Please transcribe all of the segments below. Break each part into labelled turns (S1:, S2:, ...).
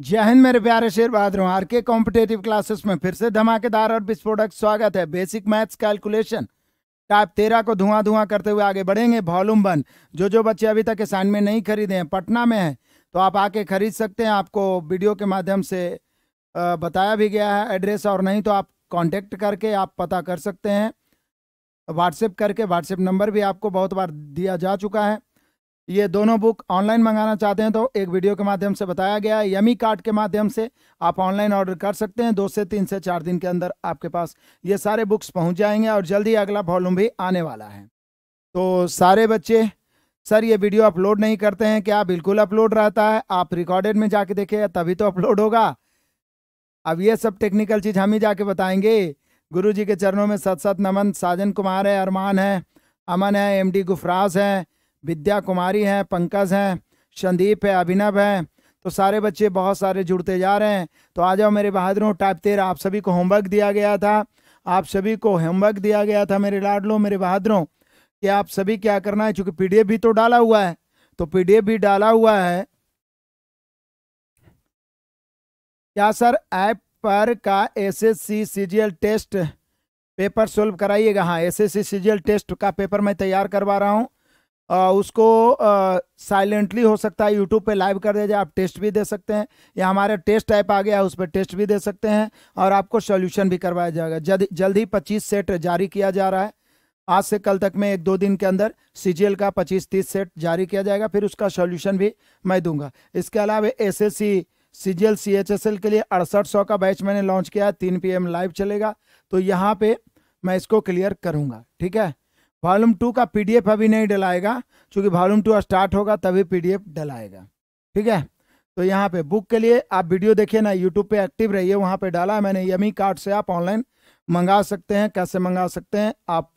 S1: जय हिंद मेरे प्यारे शेर बहादुर आर के कॉम्पिटेटिव क्लासेस में फिर से धमाकेदार और विस्फोटक स्वागत है बेसिक मैथ्स कैलकुलेशन टाइप तेरह को धुआं धुआं करते हुए आगे बढ़ेंगे वॉल्यूम वन जो जो बच्चे अभी तक असाइनमेंट नहीं खरीदे हैं पटना में है तो आप आके खरीद सकते हैं आपको वीडियो के माध्यम से बताया भी गया है एड्रेस और नहीं तो आप कॉन्टेक्ट करके आप पता कर सकते हैं व्हाट्सएप करके व्हाट्सएप नंबर भी आपको बहुत बार दिया जा चुका है ये दोनों बुक ऑनलाइन मंगाना चाहते हैं तो एक वीडियो के माध्यम से बताया गया है यमी कार्ट के माध्यम से आप ऑनलाइन ऑर्डर कर सकते हैं दो से तीन से चार दिन के अंदर आपके पास ये सारे बुक्स पहुंच जाएंगे और जल्दी अगला वॉल्यूम भी आने वाला है तो सारे बच्चे सर ये वीडियो अपलोड नहीं करते हैं क्या बिल्कुल अपलोड रहता है आप रिकॉर्डेड में जाके देखे तभी तो अपलोड होगा अब ये सब टेक्निकल चीज़ हम ही जाके बताएंगे गुरु जी के चरणों में सत सत नमन साजन कुमार है अरमान है अमन है एम डी गुफराज हैं विद्या कुमारी हैं पंकज हैं संदीप है अभिनव है तो सारे बच्चे बहुत सारे जुड़ते जा रहे हैं तो आ जाओ मेरे बहादुरों टाइप तेरह आप सभी को होमवर्क दिया गया था आप सभी को होमवर्क दिया गया था मेरे लाडलो मेरे बहादुरों कि आप सभी क्या करना है चूंकि पीडीएफ भी तो डाला हुआ है तो पीडीएफ भी डाला हुआ है क्या सर ऐप पर का SSC CGL test paper solve कराइएगा हाँ एसएससी सीजीएल टेस्ट का पेपर मैं तैयार करवा रहा हूँ आ, उसको साइलेंटली हो सकता है यूट्यूब पे लाइव कर दिया जाए आप टेस्ट भी दे सकते हैं या हमारा टेस्ट ऐप आ गया है उस पर टेस्ट भी दे सकते हैं और आपको सोल्यूशन भी करवाया जाएगा जल्द जल्द ही पच्चीस सेट जारी किया जा रहा है आज से कल तक में एक दो दिन के अंदर सी का पच्चीस तीस सेट जारी किया जाएगा फिर उसका सोल्यूशन भी मैं दूंगा इसके अलावा S S C C G L C H S L के लिए अड़सठ सौ का बैच मैंने लॉन्च किया है तीन पी एम लाइव चलेगा तो यहाँ पे मैं इसको क्लियर करूँगा ठीक है वॉल्यूम टू का पीडीएफ अभी नहीं डलाएगा क्योंकि वॉल्यूम टू स्टार्ट होगा तभी पीडीएफ डलाएगा ठीक है तो यहाँ पे बुक के लिए आप वीडियो देखिए ना यूट्यूब पे एक्टिव रहिए वहाँ पे डाला मैंने यमी कार्ड से आप ऑनलाइन मंगा सकते हैं कैसे मंगा सकते हैं आप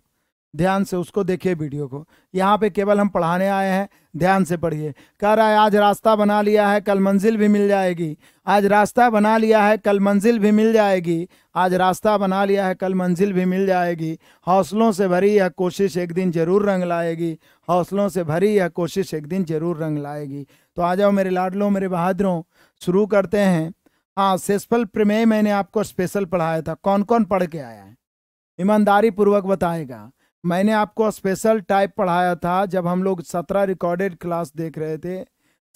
S1: ध्यान से उसको देखिए वीडियो को यहाँ पे केवल हम पढ़ाने आए हैं ध्यान से पढ़िए कह रहा है आज रास्ता बना लिया है कल मंजिल भी मिल जाएगी आज रास्ता बना लिया है कल मंजिल भी मिल जाएगी आज रास्ता बना लिया है कल मंजिल भी मिल जाएगी हौसलों से भरी यह कोशिश एक दिन जरूर रंग लाएगी हौसलों से भरी यह कोशिश एक दिन जरूर रंग लाएगी तो आ जाओ मेरे लाडलों मेरे बहादुरों शुरू करते हैं हाँ सेसफल प्रमेय मैंने आपको स्पेशल पढ़ाया था कौन कौन पढ़ के आया है ईमानदारी पूर्वक बताएगा मैंने आपको स्पेशल टाइप पढ़ाया था जब हम लोग सत्रह रिकॉर्डेड क्लास देख रहे थे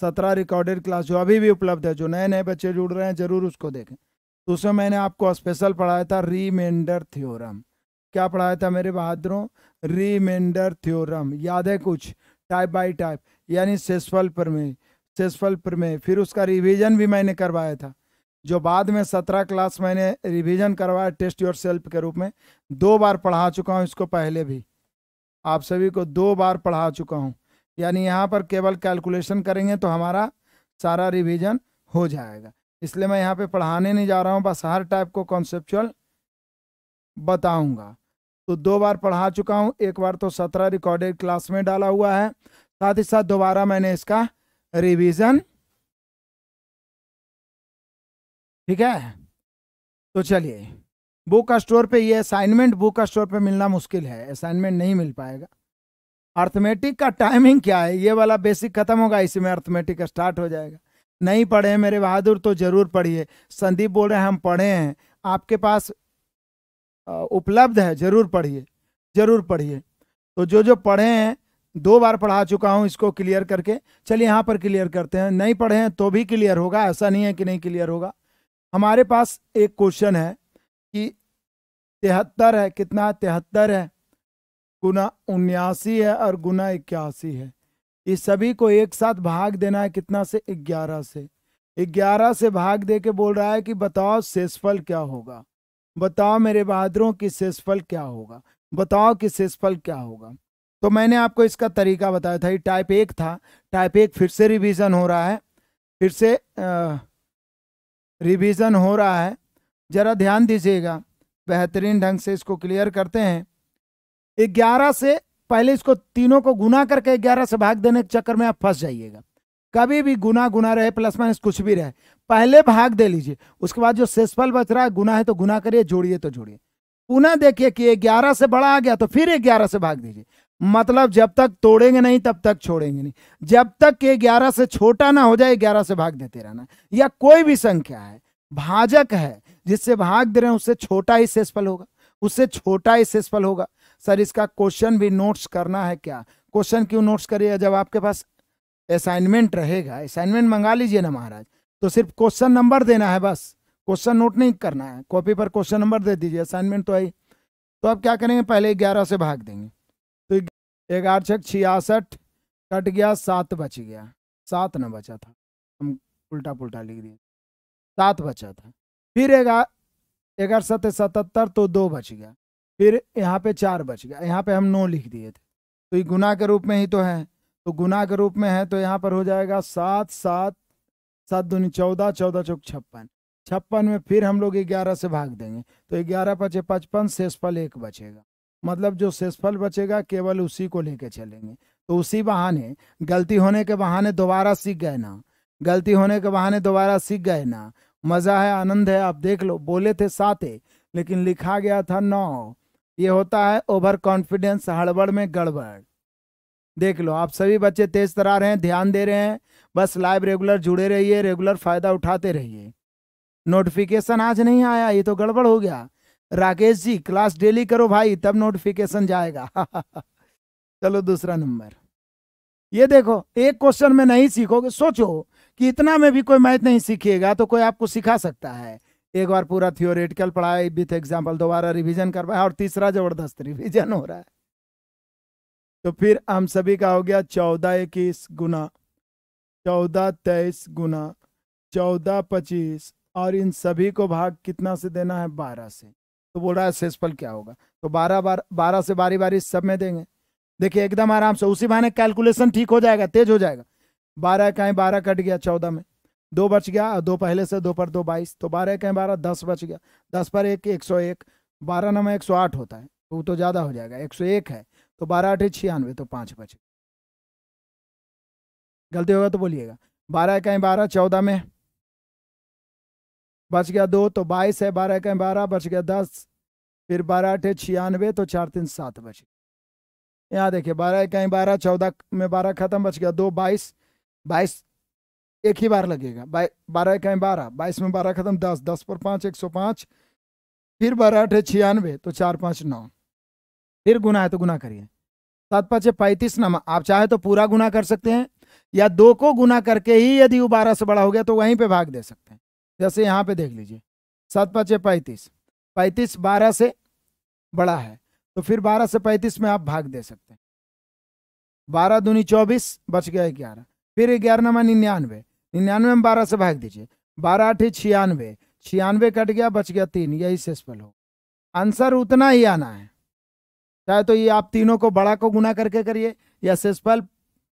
S1: सत्रह रिकॉर्डेड क्लास जो अभी भी उपलब्ध है जो नए नए बच्चे जुड़ रहे हैं जरूर उसको देखें तो उसमें मैंने आपको स्पेशल पढ़ाया था रीमेंडर थ्योरम क्या पढ़ाया था मेरे बहादुरों रीमेंडर थ्योरम याद है कुछ टाइप बाय टाइप यानी सेसफल प्रमेय सेसफल प्रमेय फिर उसका रिविजन भी मैंने करवाया था जो बाद में सत्रह क्लास मैंने रिवीजन करवाया टेस्ट योर सेल्फ के रूप में दो बार पढ़ा चुका हूँ इसको पहले भी आप सभी को दो बार पढ़ा चुका हूँ यानी यहाँ पर केवल कैलकुलेशन करेंगे तो हमारा सारा रिवीजन हो जाएगा इसलिए मैं यहाँ पे पढ़ाने नहीं जा रहा हूँ बस हर टाइप को कॉन्सेप्चुअल बताऊँगा तो दो बार पढ़ा चुका हूँ एक बार तो सत्रह रिकॉर्डेड क्लास में डाला हुआ है साथ ही साथ दोबारा मैंने इसका रिविज़न ठीक है तो चलिए बुक स्टोर पे ये असाइनमेंट बुक स्टोर पे मिलना मुश्किल है असाइनमेंट नहीं मिल पाएगा अर्थमेटिक का टाइमिंग क्या है ये वाला बेसिक खत्म होगा इसी में अर्थमेटिक स्टार्ट हो जाएगा नहीं पढ़े मेरे बहादुर तो जरूर पढ़िए संदीप बोल रहे हैं हम पढ़े हैं आपके पास उपलब्ध है जरूर पढ़िए जरूर पढ़िए तो जो जो पढ़े हैं दो बार पढ़ा चुका हूं इसको क्लियर करके चलिए यहाँ पर क्लियर करते हैं नहीं पढ़े हैं तो भी क्लियर होगा ऐसा नहीं है कि नहीं क्लियर होगा हमारे पास एक क्वेश्चन है कि तिहत्तर है कितना तिहत्तर है गुना उन्यासी है और गुना इक्यासी है इस सभी को एक साथ भाग देना है कितना से ग्यारह से ग्यारह से भाग दे के बोल रहा है कि बताओ शेषफल क्या होगा बताओ मेरे बहादुरों की शेषफल क्या होगा बताओ कि शेषफल क्या होगा तो मैंने आपको इसका तरीका बताया था ये टाइप एक था टाइप एक फिर से रिवीजन हो रहा है फिर से आ, रिवीजन हो रहा है ज़रा ध्यान दीजिएगा बेहतरीन ढंग से इसको क्लियर करते हैं ग्यारह से पहले इसको तीनों को गुना करके ग्यारह से भाग देने के चक्कर में आप फंस जाइएगा कभी भी गुना गुना रहे प्लस माइनस कुछ भी रहे पहले भाग दे लीजिए उसके बाद जो शेषफल बच रहा है गुना है तो गुना करिए जोड़िए तो जोड़िए पुनः देखिए कि ग्यारह से बड़ा आ गया तो फिर ग्यारह से भाग दीजिए मतलब जब तक तोड़ेंगे नहीं तब तक छोड़ेंगे नहीं जब तक ये ग्यारह से छोटा ना हो जाए ग्यारह से भाग देते रहना या कोई भी संख्या है भाजक है जिससे भाग दे रहे हैं उससे छोटा ही शेषफल होगा उससे छोटा ही शेषफल होगा सर इसका क्वेश्चन भी नोट्स करना है क्या क्वेश्चन क्यों नोट्स करिएगा जब आपके पास असाइनमेंट रहेगा असाइनमेंट मंगा लीजिए ना महाराज तो सिर्फ क्वेश्चन नंबर देना है बस क्वेश्चन नोट नहीं करना है कॉपी पर क्वेश्चन नंबर दे दीजिए असाइनमेंट तो आई तो आप क्या करेंगे पहले ग्यारह से भाग देंगे ग्यारह छः छियासठ कट गया सात बच गया सात न बचा था हम उल्टा पुल्टा लिख दिए सात बचा था फिर ग्यारह सत्य सतहत्तर तो दो बच गया फिर यहाँ पे चार बच गया यहाँ पे हम नौ लिख दिए थे तो ये गुना के रूप में ही तो है तो गुना के रूप में है तो यहाँ पर हो जाएगा सात सात सात दूनी चौदह चौदह चौक छप्पन छप्पन में फिर हम लोग ग्यारह से भाग देंगे तो ग्यारह पचे पचपन शेषफल एक बचेगा मतलब जो शेषफल बचेगा केवल उसी को लेके चलेंगे तो उसी बहाने गलती होने के बहाने दोबारा सीख गए ना गलती होने के बहाने दोबारा सीख गए ना मज़ा है आनंद है आप देख लो बोले थे साते लेकिन लिखा गया था नौ ये होता है ओवर कॉन्फिडेंस हड़बड़ में गड़बड़ देख लो आप सभी बच्चे तेज तरा रहे हैं ध्यान दे रहे हैं बस लाइव रेगुलर जुड़े रहिए रेगुलर फायदा उठाते रहिए नोटिफिकेशन आज नहीं आया ये तो गड़बड़ हो गया राकेश जी क्लास डेली करो भाई तब नोटिफिकेशन जाएगा चलो दूसरा नंबर ये देखो एक क्वेश्चन में नहीं सीखोगे सोचो कि इतना में भी कोई मैथ नहीं सीखिएगा तो कोई आपको सिखा सकता है एक बार पूरा थियोरेटिकल पढ़ाए विथ एग्जाम्पल दोबारा रिविजन करवाया और तीसरा जबरदस्त रिविजन हो रहा है तो फिर हम सभी का हो गया चौदह इक्कीस गुना चौदह तेईस गुना चौदह पच्चीस और इन सभी को भाग कितना से देना है बारह से तो बोल रहा है शेषफल क्या होगा तो बारह बार बारह से बारी बारी सब में देंगे देखिए एकदम आराम से उसी बहाने कैलकुलेशन ठीक हो जाएगा तेज हो जाएगा बारह कहीं बारह कट गया चौदह में दो बच गया दो पहले से दो पर दो बाईस तो बारह कहीं बारह दस बच गया दस पर एक एक सौ एक बारह नंबर एक सौ आठ होता है तो वो तो ज़्यादा हो जाएगा एक सौ एक है तो बारह आठ छियानवे तो पाँच बच गलती होगा तो बोलिएगा बारह कहीं बारह चौदह में बच गया दो तो बाईस है बारह कहें बारह बच गया दस फिर बारह अठे छियानवे तो चार तीन सात बच गया यहाँ देखिए बारह कहीं बारह चौदह में बारह खत्म बच गया दो बाईस बाईस एक ही बार लगेगा बाई बारह कहीं बारह बाईस में बारह खत्म दस दस पर पाँच एक सौ पाँच फिर बारह अठे छियानवे तो चार पाँच नौ फिर गुना है तो गुना करिए सात पाँच पैंतीस नम आप चाहे तो पूरा गुना कर सकते हैं या दो को गुना करके ही यदि वो बारह से बड़ा हो गया तो वहीं पर भाग दे सकते हैं जैसे यहाँ पे देख लीजिए सात पाँच पैंतीस पैंतीस बारह से बड़ा है तो फिर बारह से पैंतीस में आप भाग दे सकते हैं बारह दूनी चौबीस बच गया ग्यारह फिर ग्यारह नंबर निन्यानवे निन्यानवे में बारह से भाग दीजिए बारह आठ छियानवे छियानवे कट गया बच गया तीन यही सेसफल हो आंसर उतना ही आना है चाहे तो ये आप तीनों को बड़ा को गुना करके करिए या सेसफल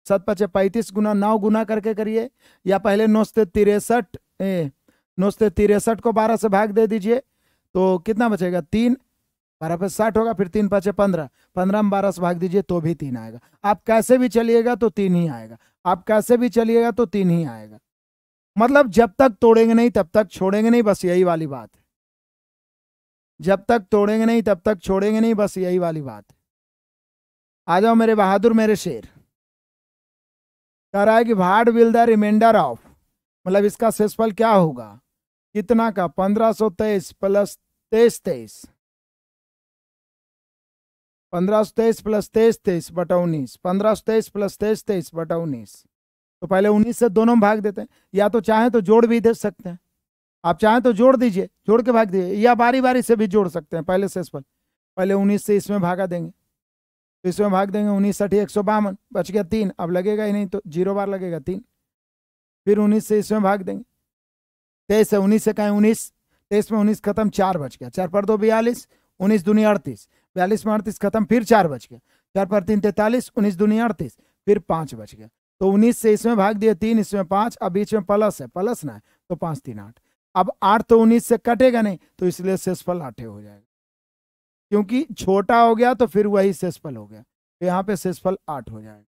S1: सत पचे पैंतीस गुना नौ गुना करके करिए या पहले नौ से तिरसठ नौ सौ तिरसठ को बारह से भाग दे दीजिए तो कितना बचेगा तीन बारह पे साठ होगा फिर तीन पाँचे पंद्रह पंद्रह में बारह से भाग दीजिए तो भी तीन आएगा आप कैसे भी चलिएगा तो तीन ही आएगा आप कैसे भी चलिएगा तो तीन ही आएगा मतलब जब तक तोड़ेंगे नहीं तब तक छोड़ेंगे नहीं बस यही वाली बात है जब तक तोड़ेंगे नहीं तब तक छोड़ेंगे नहीं बस यही वाली बात है आ जाओ मेरे बहादुर मेरे शेर कह रहा है कि भाड विल द रिमाइंडर ऑफ मतलब इसका सेसफल क्या होगा कितना का पंद्रह सौ तेईस प्लस तेईस तेईस पंद्रह सौ तेईस प्लस तेईस तेईस बटा उन्नीस पंद्रह सौ तेईस प्लस तेईस तेईस बटा उन्नीस तो पहले उन्नीस से दोनों में भाग देते हैं या तो चाहे तो जोड़ भी दे सकते हैं आप चाहें तो जोड़ दीजिए जोड़ के भाग दीजिए या बारी बारी से भी जोड़ सकते हैं पहले से पर पहले उन्नीस से इसमें भागा देंगे तो इसमें भाग देंगे उन्नीस साठी एक सौ बावन बच गया तीन अब लगेगा ही नहीं तो जीरो बार लगेगा तीन फिर उन्नीस से इसमें भाग देंगे तेईस है उन्नीस से कहें उन्नीस तेईस में उन्नीस खत्म चार बज गया चार पर दो बयालीस उन्नीस दुनिया अड़तीस बयालीस में अड़तीस खत्म फिर चार बज गया चार पर तीन तैतालीस उन्नीस दुनिया अड़तीस फिर पाँच बज गया तो उन्नीस से इसमें भाग दिया तीन इसमें पाँच अब बीच में प्लस है प्लस ना है तो पाँच तीन आठ अब आठ तो उन्नीस से कटेगा नहीं तो इसलिए सेसफल आठे हो जाएगा क्योंकि छोटा हो गया तो फिर वही सेसफल हो गया तो यहाँ पे शेषफल आठ हो जाएगा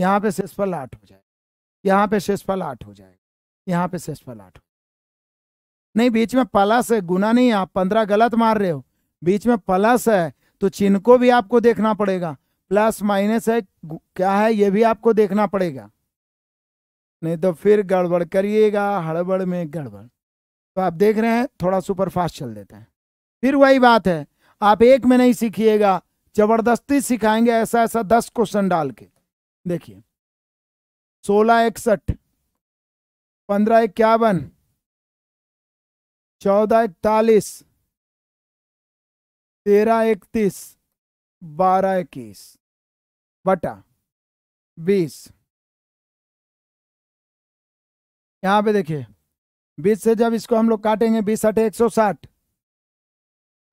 S1: यहाँ पे शेषफल आठ हो जाएगा यहाँ पे शेषफल आठ हो जाएगा यहाँ पे शेषफल आठ नहीं बीच में प्लस है गुना नहीं आप पंद्रह गलत मार रहे हो बीच में प्लस है तो चिन्ह को भी आपको देखना पड़ेगा प्लस माइनस है क्या है ये भी आपको देखना पड़ेगा नहीं तो फिर गड़बड़ करिएगा हड़बड़ में गड़बड़ तो आप देख रहे हैं थोड़ा सुपर फास्ट चल देते हैं फिर वही बात है आप एक में नहीं सीखिएगा जबरदस्ती सिखाएंगे ऐसा ऐसा दस क्वेश्चन डाल के देखिए सोलह इकसठ
S2: पंद्रह इक्यावन चौदह इकतालीस तेरह इकतीस बारह इक्कीस बटा बीस यहां पे
S1: देखिए बीस से जब इसको हम लोग काटेंगे बीस अठे एक सौ साठ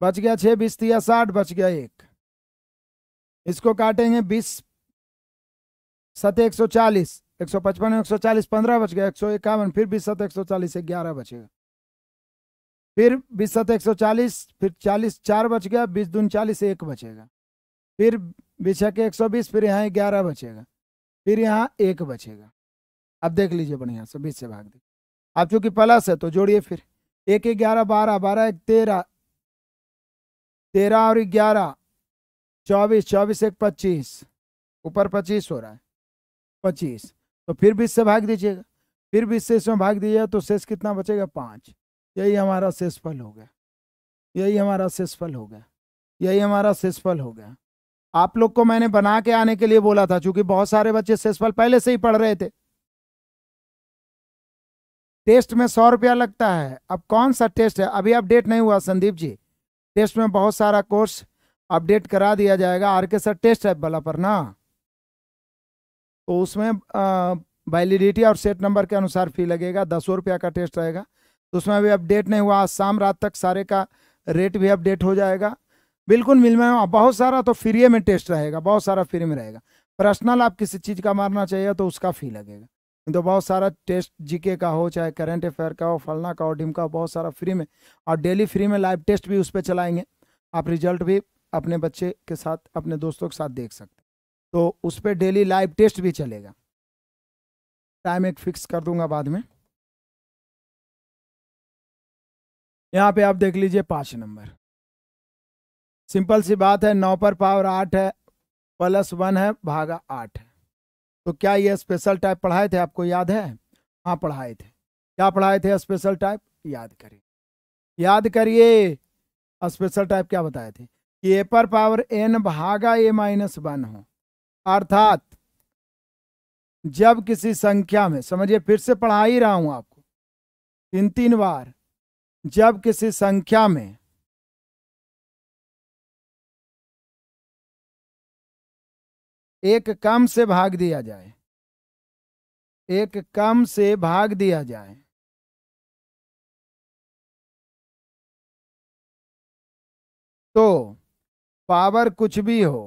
S1: बच गया छह बीस तीस साठ बच गया एक इसको काटेंगे बीस सत एक सौ चालीस एक सौ पचपन एक सौ चालीस पंद्रह बच गया एक सौ इक्यावन फिर बीस सत एक सौ चालीस ग्यारह बचेगा फिर बीस सत एक सौ चालीस फिर चालीस चार बच गया बीस दून चालीस एक बचेगा फिर बीस के एक सौ बीस फिर यहाँ ग्यारह बचेगा फिर यहाँ एक बचेगा अब देख लीजिए बढ़िया से बीस से भाग दी अब चूंकि प्लस है तो जोड़िए फिर एक ग्यारह बारह बारह एक तेरह तेरह और ग्यारह चौबीस चौबीस एक पच्चीस ऊपर पच्चीस हो रहा है पच्चीस तो फिर बीस से भाग दीजिएगा फिर बीस से इसमें भाग दीजिएगा तो शेष कितना बचेगा पाँच यही हमारा शेषफल हो गया यही हमारा शेषफल हो गया यही हमारा शेषफल हो गया आप लोग को मैंने बना के आने के लिए बोला था क्योंकि बहुत सारे बच्चे शेषफल पहले से ही पढ़ रहे थे टेस्ट में सौ रुपया लगता है अब कौन सा टेस्ट है अभी अपडेट नहीं हुआ संदीप जी टेस्ट में बहुत सारा कोर्स अपडेट करा दिया जाएगा are K sir test app वाला पर ना तो उसमें वैलिडिटी और सेट नंबर के अनुसार फी लगेगा दस रुपया का टेस्ट रहेगा तो उसमें अभी अपडेट नहीं हुआ आज शाम रात तक सारे का रेट भी अपडेट हो जाएगा बिल्कुल मिल में बहुत सारा तो फ्री में टेस्ट रहेगा बहुत सारा फ्री में रहेगा पर्सनल आप किसी चीज़ का मारना चाहिए तो उसका फी लगेगा तो बहुत सारा टेस्ट जीके का हो चाहे करंट अफेयर का हो फलना का हो डिम का हो बहुत सारा फ्री में और डेली फ्री में लाइव टेस्ट भी उस पर चलाएंगे आप रिजल्ट भी अपने बच्चे के साथ अपने दोस्तों के साथ देख सकते तो उस पर डेली लाइव टेस्ट भी चलेगा टाइम एक फिक्स कर दूंगा बाद में
S2: यहाँ पे आप देख लीजिए पाँच नंबर
S1: सिंपल सी बात है नौ पर पावर आठ है प्लस वन है भागा आठ है तो क्या ये स्पेशल टाइप पढ़ाए थे आपको याद है हाँ पढ़ाए थे क्या पढ़ाए थे स्पेशल टाइप याद करिए याद करिए स्पेशल टाइप क्या बताए थे कि ए पर पावर एन भागा ए माइनस वन हो अर्थात जब किसी संख्या में समझिए फिर से पढ़ा ही रहा हूं आपको तीन तीन बार जब किसी संख्या में
S2: एक कम से भाग दिया जाए एक कम से भाग दिया जाए तो पावर कुछ भी हो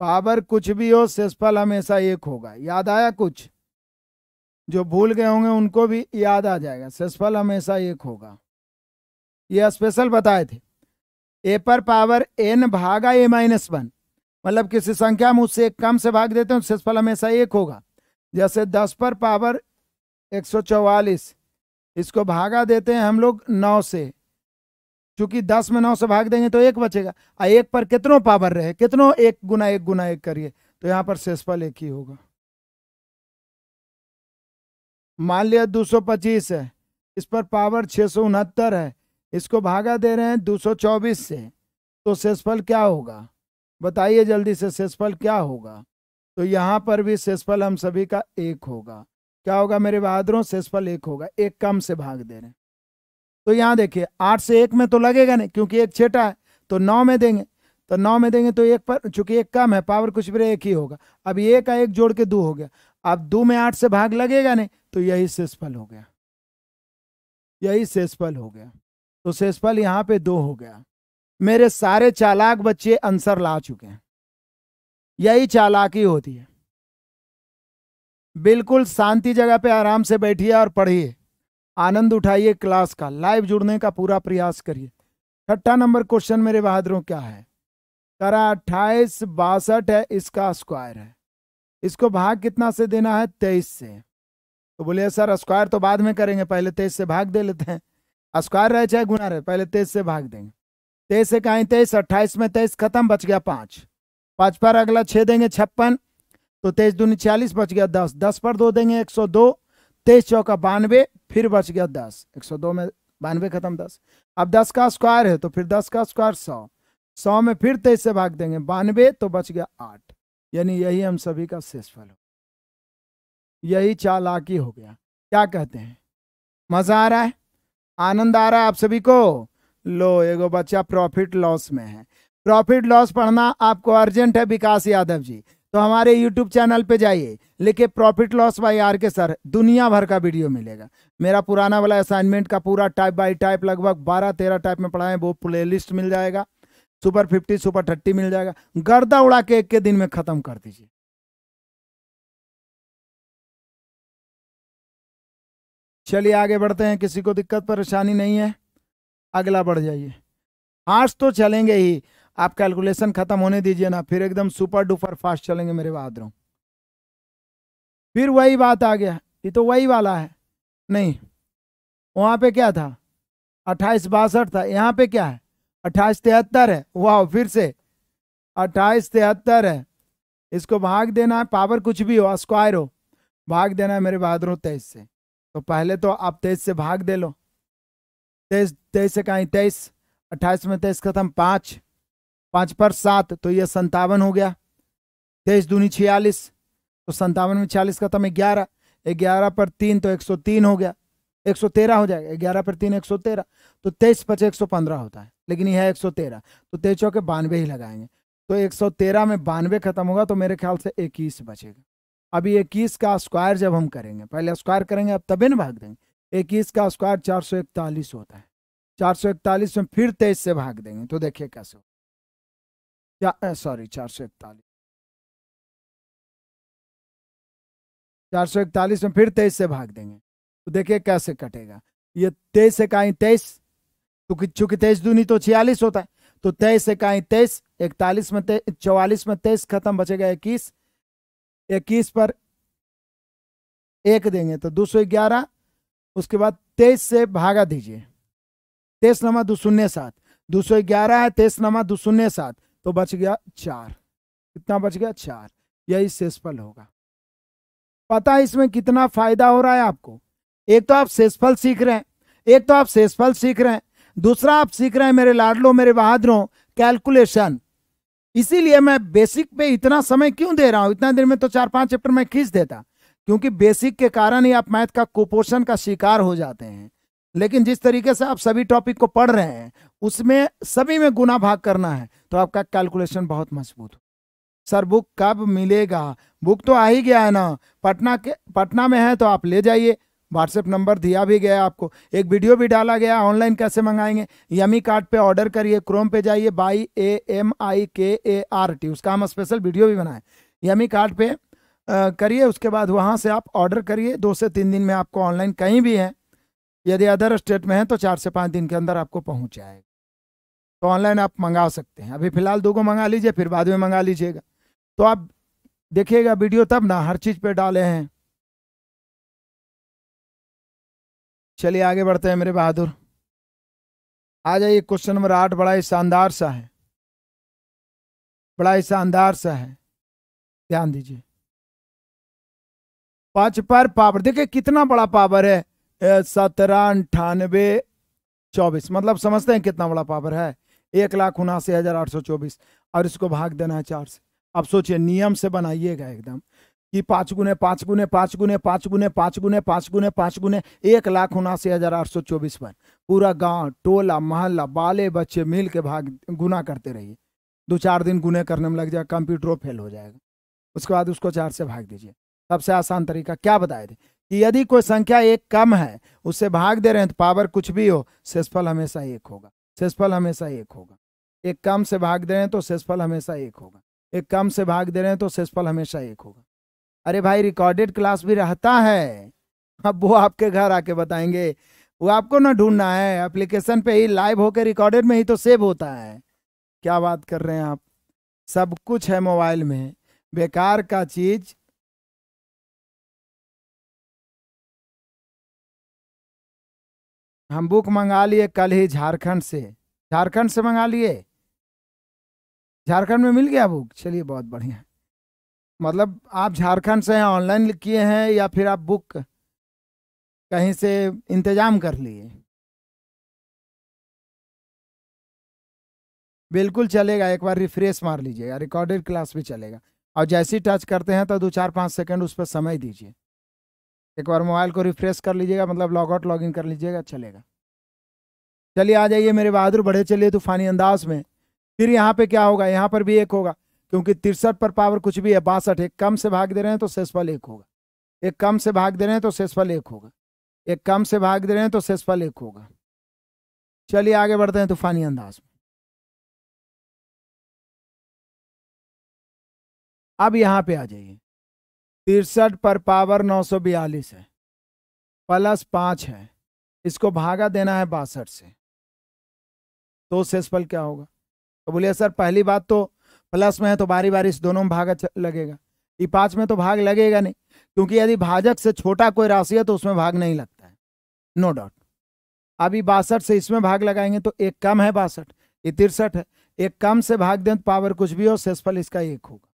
S1: पावर कुछ भी हो शेषफल हमेशा एक होगा याद आया कुछ जो भूल गए होंगे उनको भी याद आ जाएगा शेषफल हमेशा एक होगा ये स्पेशल बताए थे ए पर पावर एन भागा ए माइनस वन मतलब किसी संख्या में उससे एक कम से भाग देते हैं सेसफल हमेशा एक होगा जैसे दस पर पावर एक सौ चौवालीस इसको भागा देते हैं हम लोग नौ से चूंकि दस में नौ से भाग देंगे तो एक बचेगा और एक पर कितनों पावर रहे कितनों एक गुना एक गुना एक करिए तो यहाँ पर सेसफल एक ही होगा मान लिया दो सौ पच्चीस है इस पर पावर छः सौ उनहत्तर है इसको भागा दे रहे हैं दो सौ चौबीस से तो शेषफल क्या होगा बताइए जल्दी से शेषफल क्या होगा तो यहाँ पर भी शेषफल हम सभी का एक होगा क्या होगा मेरे बहादुरों शेषफल एक होगा एक कम से भाग दे रहे हैं तो यहाँ देखिए आठ से एक में तो लगेगा नहीं क्योंकि एक छेटा है तो नौ में देंगे तो नौ में देंगे तो एक पर चूंकि एक कम है पावर कुछ भी एक ही होगा अब एक का एक जोड़ के दो हो गया अब दो में आठ से भाग लगेगा नहीं तो यही सेसफल हो गया यही सेसफल हो गया तो सेसफल यहाँ पे दो हो गया मेरे सारे चालाक बच्चे आंसर ला चुके हैं यही चालाकी होती है बिल्कुल शांति जगह पे आराम से बैठिए और पढ़िए आनंद उठाइए क्लास का लाइव जुड़ने का पूरा प्रयास करिए छठा नंबर क्वेश्चन मेरे बहादुरों क्या है करा अट्ठाईस बासठ है इसका स्क्वायर है इसको भाग कितना से देना है तेईस से तो बोलिए सर स्क्वायर तो बाद में करेंगे पहले तेईस से भाग दे लेते हैं स्क्वायर रहे चाहे गुना रहे पहले तेईस से भाग देंगे तेईस से कहीं तेईस अट्ठाईस में तेईस खत्म बच गया पाँच पाँच पर अगला छः देंगे छप्पन तो तेईस दूनी छियालीस बच गया दस दस पर दो देंगे एक सौ दो तेईस चौका बानवे फिर बच गया दस एक सौ दो में बानवे खत्म दस अब दस का स्क्वायर है तो फिर दस का स्क्वायर सौ सौ में फिर तेईस से भाग देंगे बानवे तो बच गया आठ यानी यही हम सभी का शेषफल हो यही चालाकी हो गया क्या कहते हैं मजा आ रहा है आनंद आ रहा है आप सभी को लो एगो बच्चा प्रॉफिट लॉस में है प्रॉफिट लॉस पढ़ना आपको अर्जेंट है विकास यादव जी तो हमारे यूट्यूब चैनल पे जाइए लेकिन profit loss by R K sir दुनिया भर का वीडियो मिलेगा मेरा पुराना वाला असाइनमेंट का पूरा टाइप बाई टाइप लगभग बारह तेरह टाइप में पढ़ा है वो प्ले लिस्ट मिल जाएगा सुपर फिफ्टी सुपर थर्टी मिल जाएगा गर्दा उड़ा के एक के दिन में खत्म कर दीजिए
S2: चलिए आगे बढ़ते हैं किसी को दिक्कत
S1: परेशानी नहीं है अगला बढ़ जाइए आज तो चलेंगे ही आप कैलकुलेशन खत्म होने दीजिए ना फिर एकदम सुपर डुपर फास्ट चलेंगे मेरे बहादुरों फिर वही बात आ गया ये तो वही वाला है नहीं वहाँ पे क्या था अट्ठाईस बासठ था यहाँ पे क्या है अट्ठाईस तिहत्तर है वाह फिर से अट्ठाईस तिहत्तर है इसको भाग देना है पावर कुछ भी हो स्क्वायर हो भाग देना है मेरे बहादुरों तेईस से तो पहले तो आप तेईस से भाग दे लो तेईस तेईस से कहीं तेईस अट्ठाईस में तेईस खत्म पाँच पाँच पर सात तो ये संतावन हो गया तेईस दूनी छियालीस तो संतावन में छियालीस खत्म है ग्यारह ग्यारह पर तीन तो एक सौ तीन हो गया एक सौ तेरह हो जाएगा ग्यारह पर तीन एक सौ तेरह तो तेईस पर एक सौ पंद्रह होता है लेकिन यह है एक सौ तेरह तो तेईस चौके बानवे ही लगाएंगे तो एक सौ तेरह में बानवे खत्म होगा तो मेरे ख्याल से इक्कीस बचेगा अभी इक्कीस का स्क्वायर जब हम करेंगे पहले स्क्वायर करेंगे अब तभी ना भाग देंगे इक्कीस का स्क्वायर चार सौ इकतालीस होता है चार सौ इकतालीस में फिर तेईस से भाग देंगे तो देखिए कैसे
S2: हो सॉरी चार सौ इकतालीस
S1: चार सौ इकतालीस में फिर तेईस से भाग देंगे तो देखिए कैसे कटेगा ये तेईस इकाई तेईस तो चूंकि तेईस दूनी तो छियालीस होता है तो तेईस इकाई तेईस इकतालीस में चौवालीस में तेईस खत्म बचेगा इक्कीस इक्कीस पर एक देंगे तो दो सौ ग्यारह उसके बाद तेईस से भागा दीजिए तेईस नमा दो शून्य सात दो सौ ग्यारह है तेईस नमा दो शून्य सात तो बच गया चार कितना बच गया चार यही सेसफल होगा पता है इसमें कितना फायदा हो रहा है आपको एक तो आप सेसफल सीख रहे हैं एक तो आप सेसफल सीख रहे हैं दूसरा आप सीख रहे हैं मेरे लाडलो मेरे बहादुरों कैलकुलेशन इसीलिए मैं बेसिक पे इतना समय क्यों दे रहा हूं इतना देर में तो चार पांच चैप्टर मैं खींच देता क्योंकि बेसिक के कारण ही आप मैथ का कुपोषण का शिकार हो जाते हैं लेकिन जिस तरीके से आप सभी टॉपिक को पढ़ रहे हैं उसमें सभी में गुना भाग करना है तो आपका कैलकुलेशन बहुत मजबूत हो सर बुक कब मिलेगा बुक तो आ ही गया है ना पटना के पटना में है तो आप ले जाइए व्हाट्सएप नंबर दिया भी गया आपको एक वीडियो भी डाला गया ऑनलाइन कैसे मंगाएंगे यमी कार्ड पे ऑर्डर करिए क्रोम पे जाइए बाई ए एम आई के ए आर टी उसका हम स्पेशल वीडियो भी बनाए यमी कार्ड पे करिए उसके बाद वहाँ से आप ऑर्डर करिए दो से तीन दिन में आपको ऑनलाइन कहीं भी है यदि अदर स्टेट में है तो चार से पाँच दिन के अंदर आपको पहुँच जाएगा तो ऑनलाइन आप मंगा सकते हैं अभी फिलहाल दो को मंगा लीजिए फिर बाद में मंगा लीजिएगा तो आप देखिएगा वीडियो तब ना हर चीज़ पे डाले हैं चलिए आगे बढ़ते हैं मेरे
S2: बहादुर आ जाइए क्वेश्चन नंबर आठ बड़ा ही शानदार सा है
S1: बड़ा ही शानदार सा है ध्यान दीजिए पांच पर पावर देखिए कितना बड़ा पावर है सत्रह अंठानबे चौबीस मतलब समझते हैं कितना बड़ा पावर है एक लाख उनासी हजार आठ सौ चौबीस और इसको भाग देना है चार से अब सोचिए नियम से बनाइएगा एकदम कि पाँच गुने पाँच गुने पाँच गुने पाँच गुने पाँच गुने पाँच गुने पाँच गुने एक लाख उनासी हजार आठ सौ चौबीस बन पूरा गांव टोला मोहल्ला बाले बच्चे मिल के भाग गुना करते रहिए दो चार दिन गुने करने में लग जाए कंप्यूटर फेल हो जाएगा उसके बाद उसको चार से भाग दीजिए सबसे आसान तरीका क्या बताए थे कि यदि कोई संख्या एक कम है उससे भाग दे रहे हैं तो पावर कुछ भी हो शेषफल हमेशा एक होगा शेषफल हमेशा एक होगा एक कम से भाग दे रहे हैं तो शेषफल हमेशा एक होगा एक कम से भाग दे रहे हैं तो शेषफल हमेशा एक होगा अरे भाई रिकॉर्डेड क्लास भी रहता है अब वो आपके घर आके बताएंगे वो आपको ना ढूंढना है एप्लीकेशन पे ही लाइव होके रिकॉर्डेड में ही तो सेव होता है क्या बात कर रहे हैं आप सब कुछ है मोबाइल में बेकार का चीज हम बुक मंगा लिए कल ही झारखंड से झारखंड से मंगा लिए झारखंड में मिल गया बुक चलिए बहुत बढ़िया मतलब आप झारखंड से ऑनलाइन किए हैं या फिर आप बुक कहीं से इंतजाम कर लिए बिल्कुल चलेगा एक बार रिफ्रेश मार लीजिएगा रिकॉर्डेड क्लास भी चलेगा और जैसे ही टच करते हैं तो दो चार पाँच सेकंड उस पर समय दीजिए एक बार मोबाइल को रिफ्रेश कर लीजिएगा मतलब लॉग आउट लॉग इन कर लीजिएगा चलेगा चलिए आ जाइए मेरे बहादुर बढ़े चलिए तूफानी अंदाज में फिर यहाँ पे क्या होगा यहाँ पर भी एक होगा क्योंकि तिरसठ पर पावर कुछ भी है बासठ एक कम से भाग दे रहे हैं तो शेषफल एक होगा एक कम से भाग दे रहे हैं तो शेषफल एक होगा एक कम से भाग दे रहे हैं तो शेषफल एक होगा
S2: चलिए आगे बढ़ते हैं तूफानी अंदाज में अब यहां पे आ जाइए तिरसठ पर
S1: पावर बयालीस है प्लस पांच है इसको भागा देना है बासठ से तो शेषफल क्या होगा तो बोलिए सर पहली बात तो प्लस में है तो बारी बारी दोनों में भाग लगेगा ई पाँच में तो भाग लगेगा नहीं क्योंकि यदि भाजक से छोटा कोई राशि है तो उसमें भाग नहीं लगता है नो डाउट अभी बासठ से इसमें भाग लगाएंगे तो एक कम है बासठ ये तिरसठ है एक कम से भाग दें तो पावर कुछ भी हो शेषफल इसका एक होगा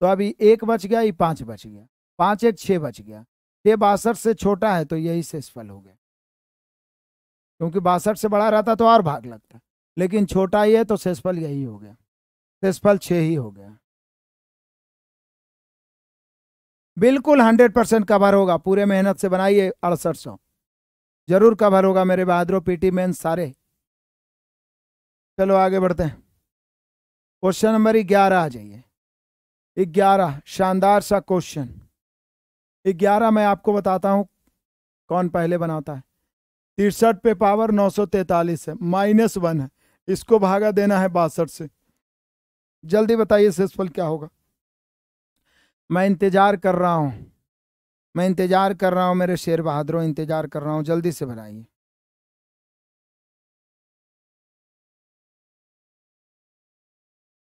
S1: तो अभी एक बच गया ये पाँच बच गया पाँच एक छः बच गया छः बासठ से छोटा है तो यही शेषफल हो गया क्योंकि बासठ से बड़ा रहता तो और भाग लगता लेकिन छोटा ही है तो शेषफल यही हो गया
S2: शेषफल छः ही हो गया बिल्कुल
S1: हंड्रेड परसेंट कवर होगा पूरे मेहनत से बनाइए अड़सठ सौ जरूर कवर होगा मेरे बहादुर पीटी मेन सारे चलो आगे बढ़ते हैं क्वेश्चन नंबर ग्यारह आ जाइए ग्यारह शानदार सा क्वेश्चन ग्यारह मैं आपको बताता हूँ कौन पहले बनाता है तिरसठ पे पावर नौ सौ तैतालीस है माइनस वन है इसको भागा देना है बासठ से जल्दी बताइए शेषफल क्या होगा मैं इंतज़ार कर रहा हूँ मैं इंतज़ार कर रहा हूँ मेरे शेर बहादुरों इंतज़ार कर रहा हूँ जल्दी से बनाइए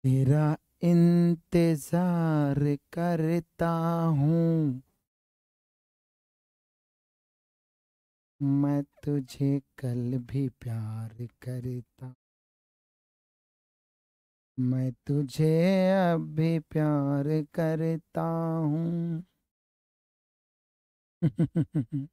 S2: तेरा इंतज़ार करता हूँ मैं तुझे
S1: कल भी प्यार करता मैं तुझे अब भी प्यार करता हूँ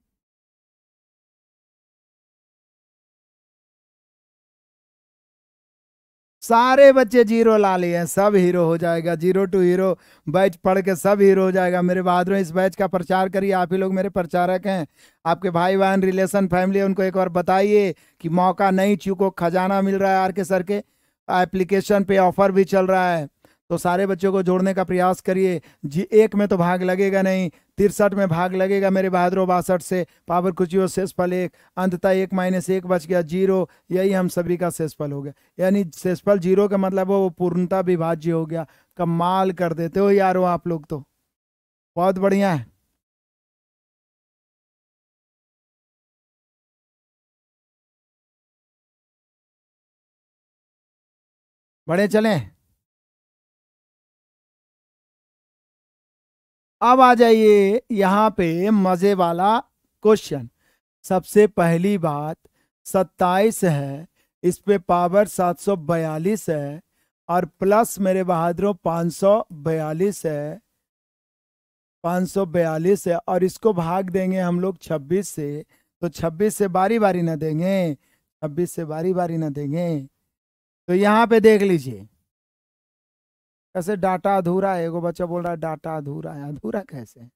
S2: सारे बच्चे जीरो ला
S1: लिए सब हीरो हो जाएगा जीरो टू हीरो बैच पढ़ के सब हीरो हो जाएगा मेरे बहादुर इस बैच का प्रचार करिए आप ही लोग मेरे प्रचारक हैं आपके भाई बहन रिलेशन फैमिली उनको एक बार बताइए कि मौका नहीं चूको खजाना मिल रहा है आर के सर के एप्लीकेशन पे ऑफर भी चल रहा है तो सारे बच्चों को जोड़ने का प्रयास करिए जी एक में तो भाग लगेगा नहीं तिरसठ में भाग लगेगा मेरे बहादुर बासठ से पावर कुछ हो शेषफल एक अंततः एक माइनस एक बच गया जीरो यही हम सभी का सेसफल हो गया यानी सेसफल जीरो का मतलब वो पूर्णता विभाज्य हो गया कमाल कर देते हो यार हो आप लोग तो बहुत बढ़िया है
S2: बड़े चलें अब आ जाइए
S1: यहाँ पे मजे वाला क्वेश्चन सबसे पहली बात सत्ताईस है इस पे पावर सात सौ बयालीस है और प्लस मेरे बहादुरों पाँच सौ बयालीस है पाँच सौ बयालीस है और इसको भाग देंगे हम लोग छब्बीस से तो छब्बीस से बारी बारी ना देंगे छब्बीस से बारी बारी ना देंगे तो यहाँ पे देख लीजिए कैसे डाटा अधूरा है एगो बच्चा बोल रहा है डाटा अधूरा है अधूरा कैसे है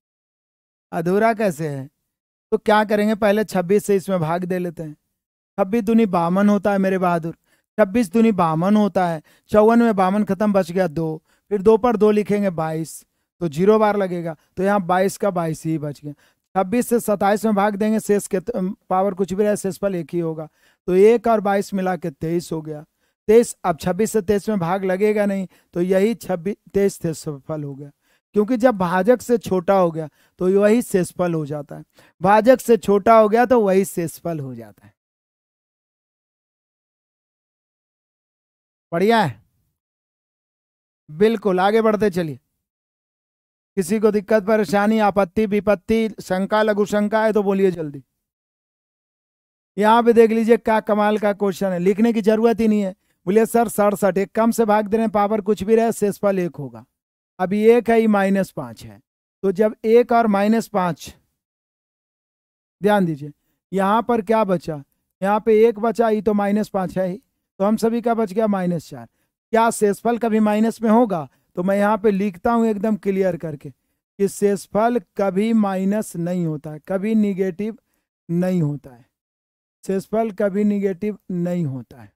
S1: अधूरा कैसे है तो क्या करेंगे पहले छब्बीस से इसमें भाग दे लेते हैं छब्बीस दूनी बावन होता है मेरे बहादुर छब्बीस दुनी बावन होता है चौवन में बावन खत्म बच गया दो फिर दो पर दो लिखेंगे बाईस तो जीरो बार लगेगा तो यहाँ बाईस का बाईस ही बच गया छब्बीस से सत्ताईस में भाग देंगे शेष के पावर कुछ भी रहे पर एक ही होगा तो एक और बाईस मिला के तेईस हो गया तेईस अब छब्बीस से तेईस में भाग लगेगा नहीं तो यही छब्बीस तेईस से सफल हो गया क्योंकि जब भाजक से छोटा हो गया तो वही शेषफल हो जाता है भाजक से छोटा हो गया तो वही शेषफल हो जाता है बढ़िया है बिल्कुल आगे बढ़ते चलिए किसी को दिक्कत परेशानी आपत्ति विपत्ति शंका लघु शंका है तो बोलिए जल्दी यहां पे देख लीजिए क्या कमाल का क्वेश्चन है लिखने की जरूरत ही नहीं है बोलिए सर सड़सठ एक कम से भाग दे रहे हैं पावर कुछ भी रहे शेषफल एक होगा अब एक है ये माइनस पाँच है तो जब एक और माइनस पाँच ध्यान दीजिए यहाँ पर क्या बचा यहाँ पे एक बचा ये तो माइनस पाँच है ही तो हम सभी का बच गया माइनस चार क्या शेषफल कभी माइनस में होगा तो मैं यहाँ पे लिखता हूँ एकदम क्लियर करके कि शेषफल कभी माइनस नहीं होता है कभी निगेटिव नहीं होता है शेषफल कभी निगेटिव नहीं होता है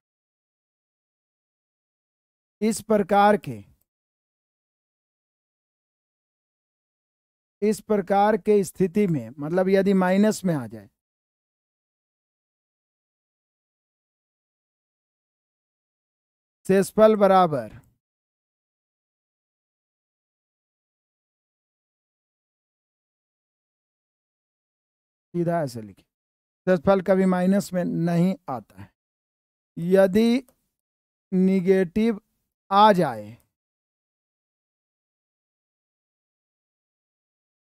S1: इस प्रकार
S2: के इस प्रकार के स्थिति में मतलब यदि माइनस में आ जाए शेषफल बराबर सीधा ऐसे लिखिए शेषफल कभी माइनस में नहीं आता है यदि निगेटिव आ जाए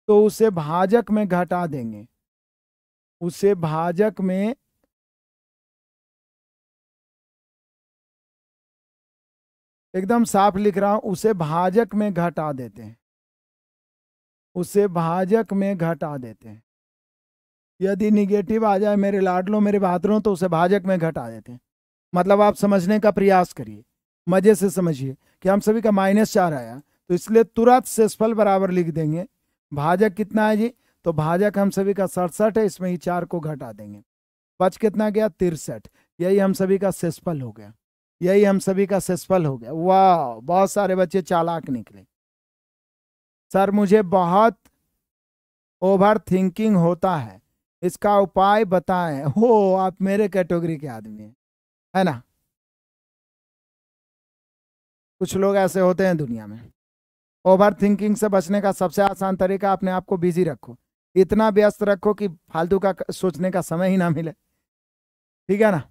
S2: तो उसे भाजक में घटा देंगे उसे भाजक में एकदम साफ
S1: लिख रहा हूं उसे भाजक में घटा देते हैं उसे भाजक में घटा देते हैं यदि निगेटिव आ जाए मेरे लाडलो मेरे बहादुरों तो उसे भाजक में घटा देते हैं मतलब आप समझने का प्रयास करिए मजे से समझिए कि हम सभी का माइनस चार आया तो इसलिए तुरंत शेषफल बराबर लिख देंगे भाजक कितना है जी तो भाजक हम सभी का सड़सठ है इसमें ही चार को घटा देंगे पच कितना गया तिरसठ यही हम सभी का शेषफल हो गया यही हम सभी का शेषफल हो गया वाह बहुत सारे बच्चे चालाक निकले सर मुझे बहुत ओवर थिंकिंग होता है इसका उपाय बताएं हो आप मेरे कैटेगरी
S2: के आदमी हैं है ना कुछ लोग
S1: ऐसे होते हैं दुनिया में ओवर थिंकिंग से बचने का सबसे आसान तरीका अपने आप को बिजी रखो इतना व्यस्त रखो कि फालतू का सोचने का समय ही ना मिले ठीक है ना